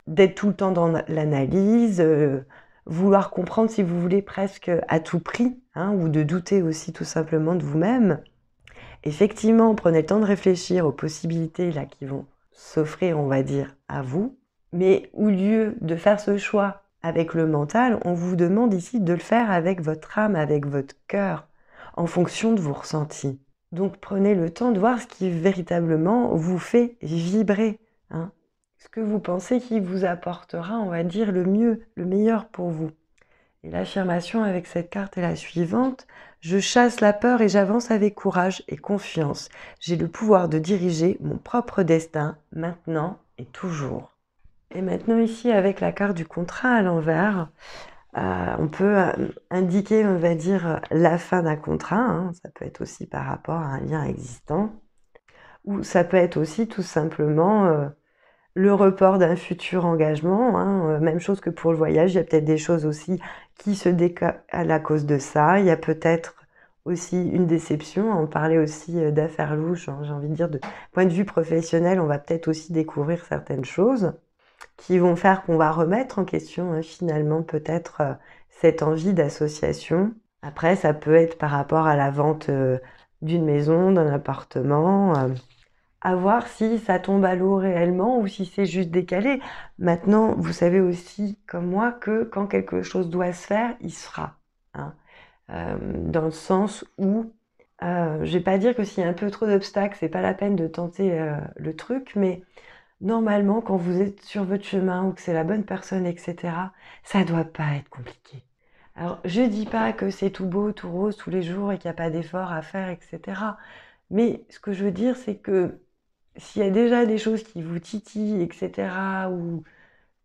d'être tout le temps dans l'analyse, euh, vouloir comprendre si vous voulez presque à tout prix, hein, ou de douter aussi tout simplement de vous-même. Effectivement, prenez le temps de réfléchir aux possibilités là qui vont s'offrir, on va dire, à vous. Mais au lieu de faire ce choix avec le mental, on vous demande ici de le faire avec votre âme, avec votre cœur, en fonction de vos ressentis. Donc prenez le temps de voir ce qui véritablement vous fait vibrer, hein, ce que vous pensez qui vous apportera, on va dire, le mieux, le meilleur pour vous. Et l'affirmation avec cette carte est la suivante. Je chasse la peur et j'avance avec courage et confiance. J'ai le pouvoir de diriger mon propre destin maintenant et toujours. Et maintenant ici, avec la carte du contrat à l'envers, euh, on peut euh, indiquer, on va dire, la fin d'un contrat. Hein. Ça peut être aussi par rapport à un lien existant. Ou ça peut être aussi tout simplement euh, le report d'un futur engagement. Hein. Même chose que pour le voyage, il y a peut-être des choses aussi qui se décalent à la cause de ça. Il y a peut-être aussi une déception. On parlait aussi d'affaires louches, hein. j'ai envie de dire, de point de vue professionnel, on va peut-être aussi découvrir certaines choses qui vont faire qu'on va remettre en question hein, finalement peut-être euh, cette envie d'association. Après, ça peut être par rapport à la vente euh, d'une maison, d'un appartement, euh, à voir si ça tombe à l'eau réellement ou si c'est juste décalé. Maintenant, vous savez aussi, comme moi, que quand quelque chose doit se faire, il se fera. Hein. dans le sens où, je vais pas dire que s'il y a un peu trop d'obstacles, n'est pas la peine de tenter le truc, mais normalement, quand vous êtes sur votre chemin ou que c'est la bonne personne, etc., ça ne doit pas être compliqué. Alors, je ne dis pas que c'est tout beau, tout rose tous les jours et qu'il n'y a pas d'effort à faire, etc. Mais ce que je veux dire, c'est que s'il y a déjà des choses qui vous titillent, etc., ou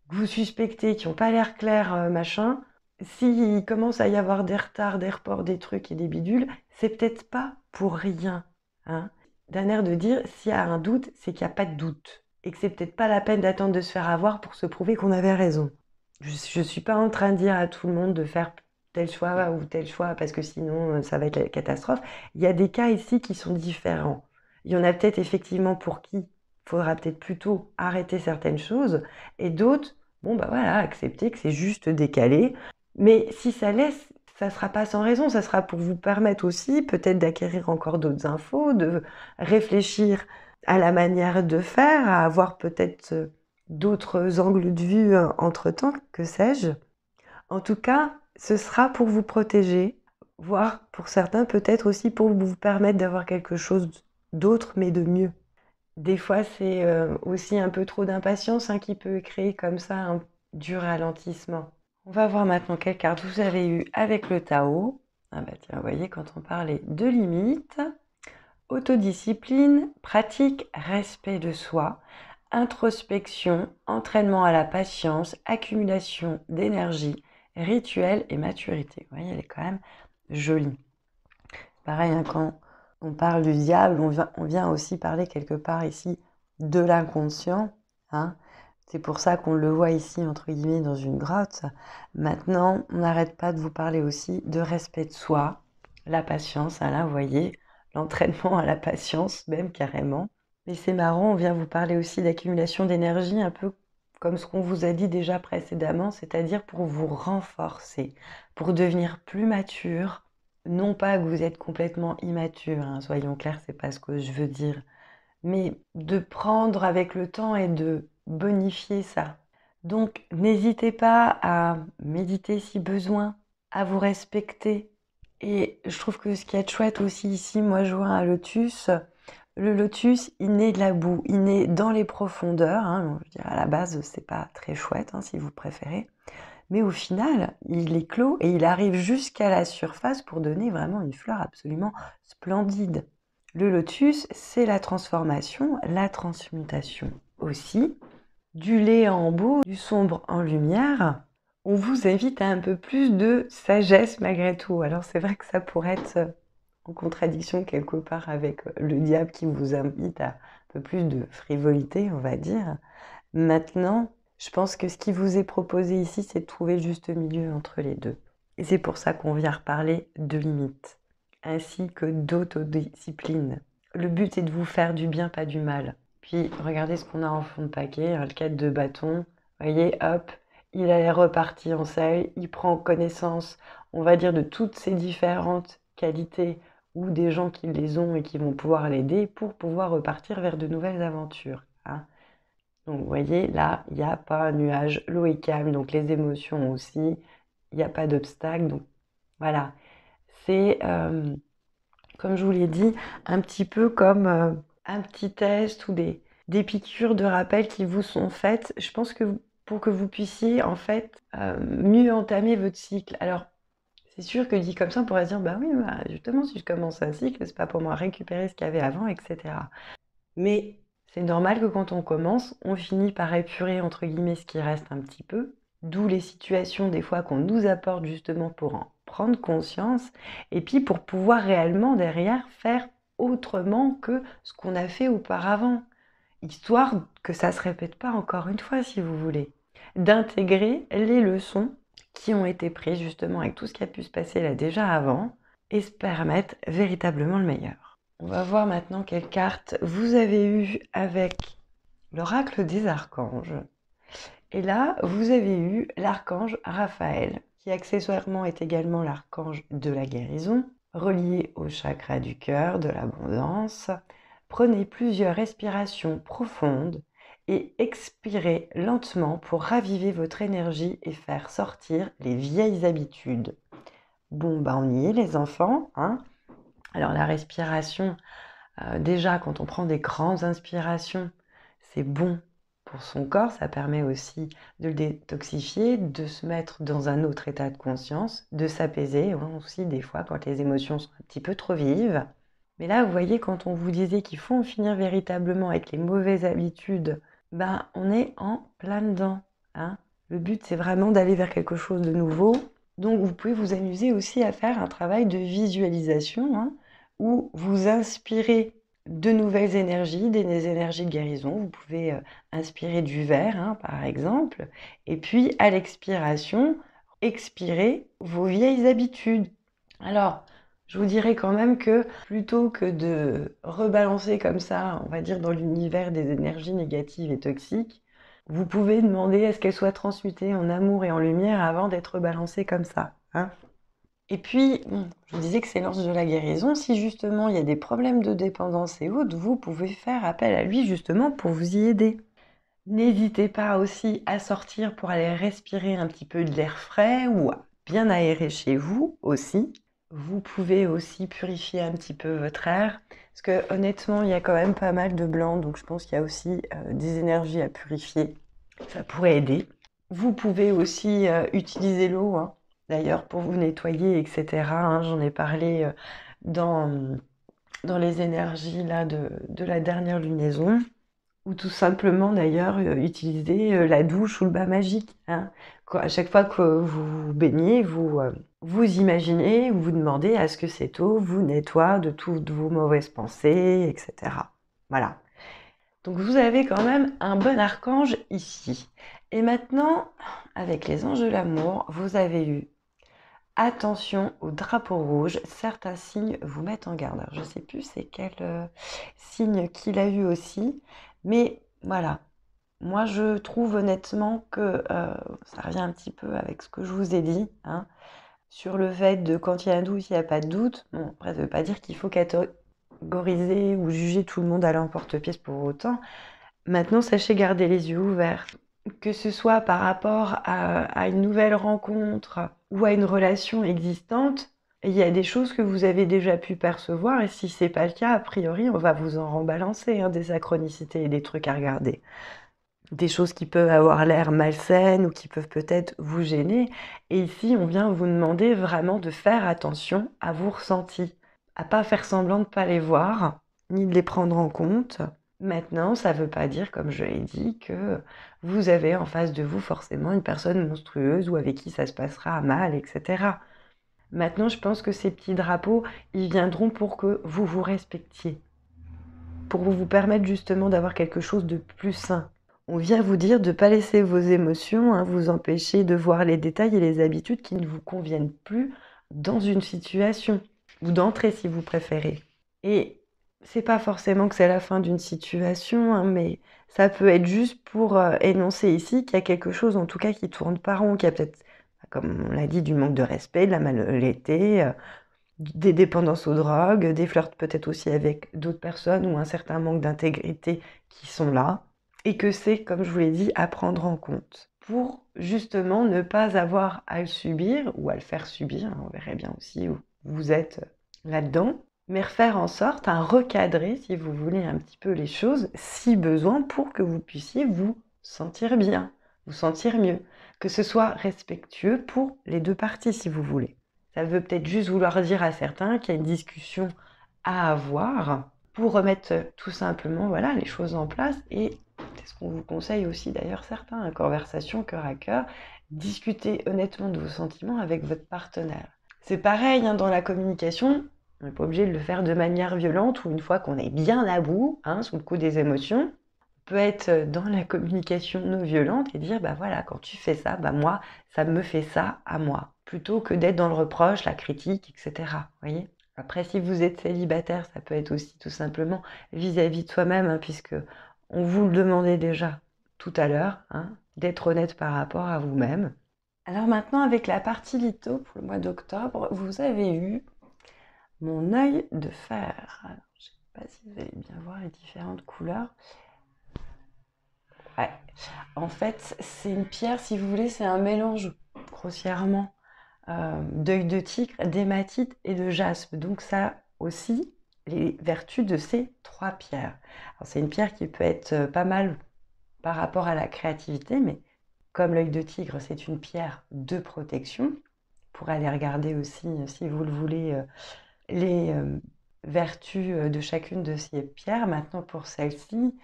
que vous suspectez, qui n'ont pas l'air clair, euh, machin, s'il commence à y avoir des retards, des reports, des trucs et des bidules, c'est peut-être pas pour rien. Hein. D'un air de dire, s'il y a un doute, c'est qu'il n'y a pas de doute et que c'est peut-être pas la peine d'attendre de se faire avoir pour se prouver qu'on avait raison. Je ne suis pas en train de dire à tout le monde de faire tel choix ou tel choix parce que sinon euh, ça va être la catastrophe. Il y a des cas ici qui sont différents. Il y en a peut-être effectivement pour qui il faudra peut-être plutôt arrêter certaines choses et d'autres, bon bah voilà, accepter que c'est juste décalé. Mais si ça laisse, ça sera pas sans raison, ça sera pour vous permettre aussi peut-être d'acquérir encore d'autres infos, de réfléchir à la manière de faire, à avoir peut-être euh, d'autres angles de vue hein, entre-temps, que sais-je. En tout cas, ce sera pour vous protéger, voire pour certains peut-être aussi pour vous permettre d'avoir quelque chose d'autre mais de mieux. Des fois, c'est euh, aussi un peu trop d'impatience hein, qui peut créer comme ça du ralentissement. On va voir maintenant quelle carte vous avez eu avec le Tao. Ah bah tiens, vous voyez, quand on parlait de limites, autodiscipline, pratique, respect de soi, introspection, entraînement à la patience, accumulation d'énergie, rituel et maturité. Vous voyez, elle est quand même jolie. Pareil, hein, quand on parle du diable, on vient, aussi parler quelque part ici de l'inconscient. Hein. C'est pour ça qu'on le voit ici, entre guillemets, dans une grotte. Maintenant, on n'arrête pas de vous parler aussi de respect de soi, la patience, hein, là, vous voyez, l'entraînement à la patience, même carrément. Mais c'est marrant, on vient vous parler aussi d'accumulation d'énergie, un peu comme ce qu'on vous a dit déjà précédemment, c'est-à-dire pour vous renforcer, pour devenir plus mature. Non pas que vous êtes complètement immature, hein, soyons clairs, c'est pas ce que je veux dire, mais de prendre avec le temps et de bonifier ça. Donc n'hésitez pas à méditer si besoin, à vous respecter, et je trouve que ce qui est chouette aussi ici, moi je vois un lotus. Le lotus, il naît de la boue, il naît dans les profondeurs. Hein. Je à la base, c'est pas très chouette hein, si vous préférez. Mais au final, il est clos et il arrive jusqu'à la surface pour donner vraiment une fleur absolument splendide. Le lotus, c'est la transformation, la transmutation aussi, du lait en beau, du sombre en lumière, on vous invite à un peu plus de sagesse malgré tout. Alors c'est vrai que ça pourrait être euh, en contradiction quelque part avec euh, le diable qui vous invite à un peu plus de frivolité, on va dire. Maintenant, je pense que ce qui vous est proposé ici, c'est de trouver juste milieu entre les deux. Et c'est pour ça qu'on vient reparler de limites, ainsi que d'autodiscipline. Le but, est de vous faire du bien, pas du mal. Puis, regardez ce qu'on a en fond de paquet, hein, le cadre de bâton. Voyez, hop, il est reparti en seuil, il prend connaissance, on va dire, de toutes ces différentes qualités ou des gens qui les ont et qui vont pouvoir l'aider pour pouvoir repartir vers de nouvelles aventures. Hein. Donc vous voyez, là, il n'y a pas un nuage, l'eau est calme, donc les émotions aussi, il n'y a pas d'obstacle. Donc voilà, c'est, euh, comme je vous l'ai dit, un petit peu comme euh, un petit test ou des, des piqûres de rappel qui vous sont faites. Je pense que vous, pour que vous puissiez en fait euh, mieux entamer votre cycle. Alors, c'est sûr que dit comme ça, on pourrait se dire, bah oui, bah, justement, si je commence un cycle, c'est pas pour moi récupérer ce qu'il y avait avant, etc. Mais c'est normal que quand on commence, on finit par épurer entre guillemets ce qui reste un petit peu, d'où les situations des fois qu'on nous apporte justement pour en prendre conscience, et puis pour pouvoir réellement derrière faire autrement que ce qu'on a fait auparavant, histoire que ça se répète pas encore une fois si vous voulez d'intégrer les leçons qui ont été prises justement avec tout ce qui a pu se passer là déjà avant et se permettre véritablement le meilleur. On va voir maintenant quelle carte vous avez eues avec l'oracle des archanges. Et là, vous avez eu l'archange Raphaël, qui accessoirement est également l'archange de la guérison, relié au chakra du cœur, de l'abondance. Prenez plusieurs respirations profondes et expirez lentement pour raviver votre énergie et faire sortir les vieilles habitudes. Bon, ben on y est les enfants. Hein Alors la respiration, euh, déjà quand on prend des grandes inspirations, c'est bon pour son corps, ça permet aussi de le détoxifier, de se mettre dans un autre état de conscience, de s'apaiser hein, aussi des fois quand les émotions sont un petit peu trop vives. Mais là, vous voyez, quand on vous disait qu'il faut en finir véritablement avec les mauvaises habitudes ben, on est en plein dedans. Hein. Le but, c'est vraiment d'aller vers quelque chose de nouveau. Donc, vous pouvez vous amuser aussi à faire un travail de visualisation hein, où vous inspirez de nouvelles énergies, des énergies de guérison. Vous pouvez euh, inspirer du verre hein, par exemple. Et puis, à l'expiration, expirer vos vieilles habitudes. Alors, je vous dirais quand même que plutôt que de rebalancer comme ça, on va dire, dans l'univers des énergies négatives et toxiques, vous pouvez demander à ce qu'elles soient transmutées en amour et en lumière avant d'être balancées comme ça. Hein. et puis, je vous disais que c'est l'ange de la guérison. Si justement il y a des problèmes de dépendance et autres, vous pouvez faire appel à lui justement pour vous y aider. N'hésitez pas aussi à sortir pour aller respirer un petit peu de l'air frais ou à bien aérer chez vous aussi vous pouvez aussi purifier un petit peu votre air. Parce que honnêtement, il y a quand même pas mal de blanc, donc je pense qu'il y a aussi euh, des énergies à purifier. Ça pourrait aider. Vous pouvez aussi euh, utiliser l'eau, hein. d'ailleurs, pour vous nettoyer, etc. Hein, j'en ai parlé euh, dans, dans les énergies là, de, de la dernière lunaison. Ou tout simplement, d'ailleurs, utiliser la douche ou le bain magique. Hein. À chaque fois que vous, vous baignez, vous vous imaginez ou vous demandez à ce que cette eau vous nettoie de toutes vos mauvaises pensées, etc. Voilà. Donc vous avez quand même un bon archange ici. Et maintenant, avec les anges de l'amour, vous avez eu attention au drapeau rouge. Certains signes vous mettent en garde. je ne sais plus c'est quel euh, signe qu'il a eu aussi. Mais voilà, moi, je trouve honnêtement que euh, ça revient un petit peu avec ce que je vous ai dit. Hein sur le fait de quand il y a un doute, il n'y a pas de doute. Bon, ça ne veut pas dire qu'il faut catégoriser ou juger tout le monde à l'emporte-pièce pour autant. Maintenant, sachez garder les yeux ouverts. Que ce soit par rapport à, une nouvelle rencontre ou à une relation existante, il y a des choses que vous avez déjà pu percevoir et si c'est pas le cas, a priori, on va vous en rembalancer hein, des synchronicités et des trucs à regarder des choses qui peuvent avoir l'air malsaines ou qui peuvent peut-être vous gêner. Et ici, on vient vous demander vraiment de faire attention à vos ressentis, à pas faire semblant de pas les voir, ni de les prendre en compte. Maintenant, ça ne veut pas dire, comme je l'ai dit, que vous avez en face de vous forcément une personne monstrueuse ou avec qui ça se passera mal, etc. Maintenant, je pense que ces petits drapeaux, ils viendront pour que vous vous respectiez, pour vous permettre justement d'avoir quelque chose de plus sain, on vient vous dire de ne pas laisser vos émotions hein, vous empêcher de voir les détails et les habitudes qui ne vous conviennent plus dans une situation, ou d'entrer si vous préférez. Et c'est pas forcément que c'est la fin d'une situation, hein, mais ça peut être juste pour euh, énoncer ici qu'il y a quelque chose en tout cas qui tourne pas rond, qu'il y a peut-être, comme on l'a dit, du manque de respect, de la malhonnêteté, euh, des dépendances aux drogues, des flirts peut-être aussi avec d'autres personnes ou un certain manque d'intégrité qui sont là et que c'est, comme je vous l'ai dit, à prendre en compte pour justement ne pas avoir à le subir ou à le faire subir. Hein, on verrait bien aussi où vous êtes euh, là-dedans. Mais refaire en sorte à hein, recadrer, si vous voulez, un petit peu les choses, si besoin, pour que vous puissiez vous sentir bien, vous sentir mieux. Que ce soit respectueux pour les deux parties, si vous voulez. Ça veut peut-être juste vouloir dire à certains qu'il y a une discussion à avoir pour remettre euh, tout simplement voilà, les choses en place et c'est ce qu'on vous conseille aussi d'ailleurs certains, à hein, conversation cœur à cœur. discuter honnêtement de vos sentiments avec votre partenaire. C'est pareil hein, dans la communication, on n'est pas obligé de le faire de manière violente ou une fois qu'on est bien à bout, hein, sous le coup des émotions. On peut être dans la communication non violente et dire bah voilà, quand tu fais ça, bah moi, ça me fait ça à moi. Plutôt que d'être dans le reproche, la critique, etc. voyez après, si vous êtes célibataire, ça peut être aussi tout simplement vis-à-vis de soi-même, hein, puisque on vous le demandait déjà tout à l'heure, hein, d'être honnête par rapport à vous-même. Alors maintenant, avec la partie litho pour le mois d'octobre, vous avez eu mon œil de fer. je ne sais pas si vous allez bien voir les différentes couleurs. Ouais. En fait, c'est une pierre, si vous voulez, c'est un mélange, grossièrement, euh, d'œil de tigre, d'hématite et de jaspe. Donc ça aussi, les vertus de ces trois pierres. C'est une pierre qui peut être euh, pas mal par rapport à la créativité, mais comme l'œil de tigre, c'est une pierre de protection. Pour aller regarder aussi, euh, si vous le voulez, euh, les vertus de chacune de ces pierres. Maintenant, pour celle-ci,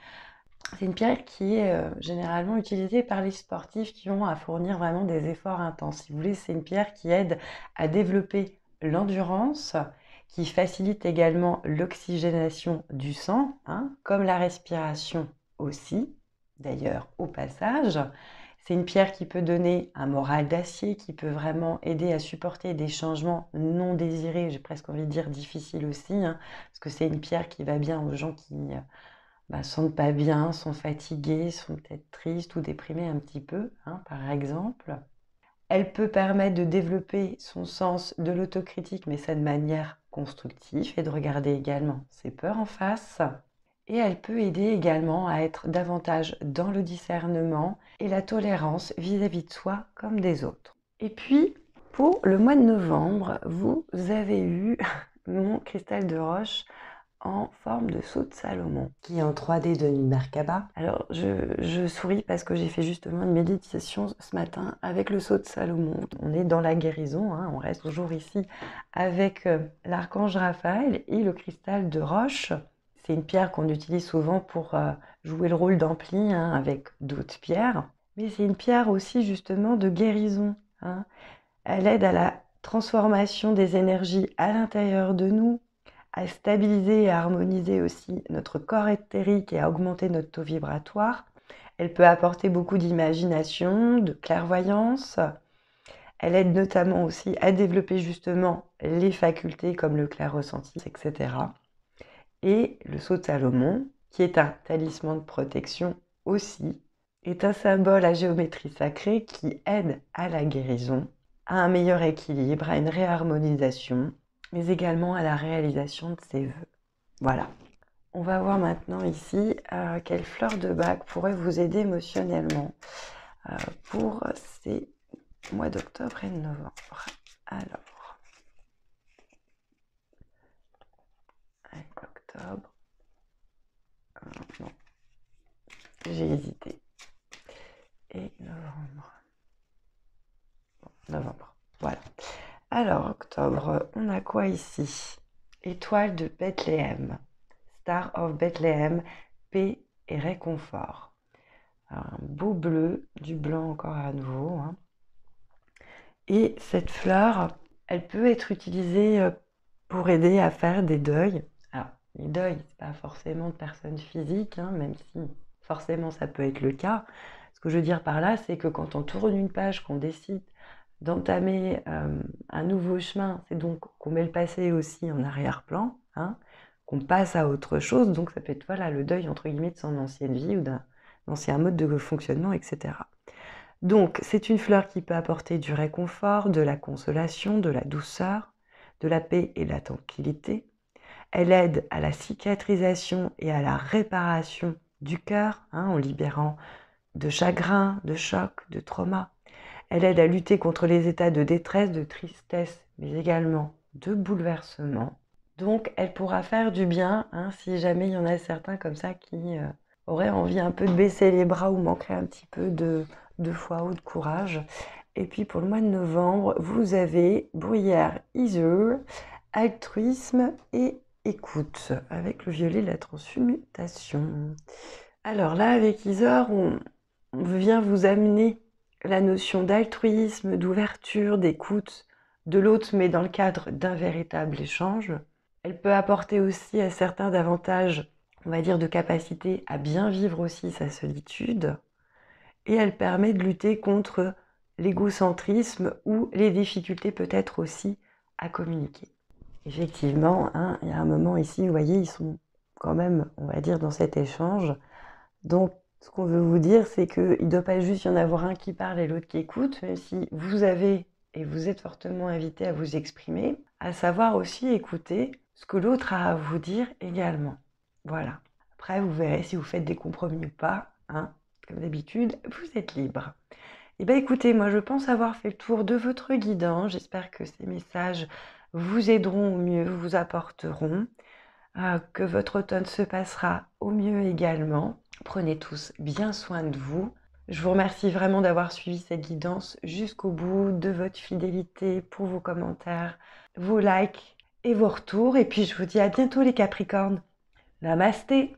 c'est une pierre qui est généralement utilisée par les sportifs qui ont à fournir vraiment des efforts intenses. Si vous voulez, c'est une pierre qui aide à développer l'endurance qui facilite également l'oxygénation du sang, hein, comme la respiration aussi, d'ailleurs au passage. C'est une pierre qui peut donner un moral d'acier, qui peut vraiment aider à supporter des changements non désirés, j'ai presque envie de dire difficiles aussi, hein, parce que c'est une pierre qui va bien aux gens qui ne euh, bah, sentent pas bien, sont fatigués, sont peut-être tristes ou déprimés un petit peu, hein, par exemple. Elle peut permettre de développer son sens de l'autocritique, mais ça de manière constructif et de regarder également ses peurs en face. Et elle peut aider également à être davantage dans le discernement et la tolérance vis-à-vis de soi comme des autres. Et puis, pour le mois de novembre, vous avez eu (laughs) mon cristal de roche en forme de saut de Salomon. Qui est en 3D de Merkaba. Alors, je, souris parce que j'ai fait justement une méditation ce matin avec le saut de Salomon. On est dans la guérison, hein, on reste toujours ici avec euh, l'archange Raphaël et le cristal de roche. C'est une pierre qu'on utilise souvent pour euh, jouer le rôle d'ampli hein, avec d'autres pierres. Mais c'est une pierre aussi justement de guérison. Hein. Elle aide à la transformation des énergies à l'intérieur de nous à stabiliser et à harmoniser aussi notre corps éthérique et à augmenter notre taux vibratoire. Elle peut apporter beaucoup d'imagination, de clairvoyance. Elle aide notamment aussi à développer justement les facultés comme le clair ressenti, etc. Et le saut de Salomon, qui est un talisman de protection aussi, est un symbole à géométrie sacrée qui aide à la guérison, à un meilleur équilibre, à une réharmonisation, mais également à la réalisation de ses vœux. Voilà. On va voir maintenant ici euh, quelle fleur de bac pourrait vous aider émotionnellement euh, pour ces mois d'octobre et de novembre. Alors, octobre. Euh, non. j'ai hésité. Et novembre. Bon, novembre. Voilà. Alors, octobre, on a quoi ici Étoile de Bethléem, Star of Bethléem, paix et réconfort. un beau bleu, du blanc encore à nouveau. Hein. Et cette fleur, elle peut être utilisée euh, pour aider à faire des deuils. Alors, les deuils, n'est pas forcément de personnes physiques, hein, même si forcément ça peut être le cas. Ce que je veux dire par là, c'est que quand on tourne une page, qu'on décide d'entamer euh, un nouveau chemin, c'est donc qu'on met le passé aussi en arrière-plan, hein, qu'on passe à autre chose. Donc ça peut être le deuil entre guillemets de son ancienne vie ou d'un ancien mode de fonctionnement, etc. Donc c'est une fleur qui peut apporter du réconfort, de la consolation, de la douceur, de la paix et de la tranquillité. Elle aide à la cicatrisation et à la réparation du cœur hein, en libérant de chagrin, de choc, de trauma. Elle aide à lutter contre les états de détresse, de tristesse, mais également de bouleversement. Donc, elle pourra faire du bien hein, si jamais il y en a certains comme ça qui euh, auraient envie un peu de baisser les bras ou manqueraient un petit peu de, foi ou de courage. Et puis pour le mois de novembre, vous avez Bruyère Iseur, altruisme et écoute, avec le violet la transmutation. Alors là, avec Iseur, on vient vous amener la notion d'altruisme, d'ouverture, d'écoute de l'autre, mais dans le cadre d'un véritable échange. Elle peut apporter aussi à certains davantage, on va dire, de capacité à bien vivre aussi sa solitude. Et elle permet de lutter contre l'égocentrisme ou les difficultés peut-être aussi à communiquer. Effectivement, hein, il y a un moment ici, vous voyez, ils sont quand même, on va dire, dans cet échange. Donc, ce qu'on veut vous dire, c'est qu'il ne doit pas juste y en avoir un qui parle et l'autre qui écoute, même si vous avez et vous êtes fortement invité à vous exprimer, à savoir aussi écouter ce que l'autre a à vous dire également. Voilà. Après, vous verrez si vous faites des compromis ou pas. Hein. Comme d'habitude, vous êtes libre. Eh bien écoutez, moi je pense avoir fait le tour de votre guidant. J'espère que ces messages vous aideront au mieux, vous apporteront, euh, que votre automne se passera au mieux également. Prenez tous bien soin de vous. Je vous remercie vraiment d'avoir suivi cette guidance jusqu'au bout, de votre fidélité, pour vos commentaires, vos likes et vos retours. Et puis je vous dis à bientôt les Capricornes. Namasté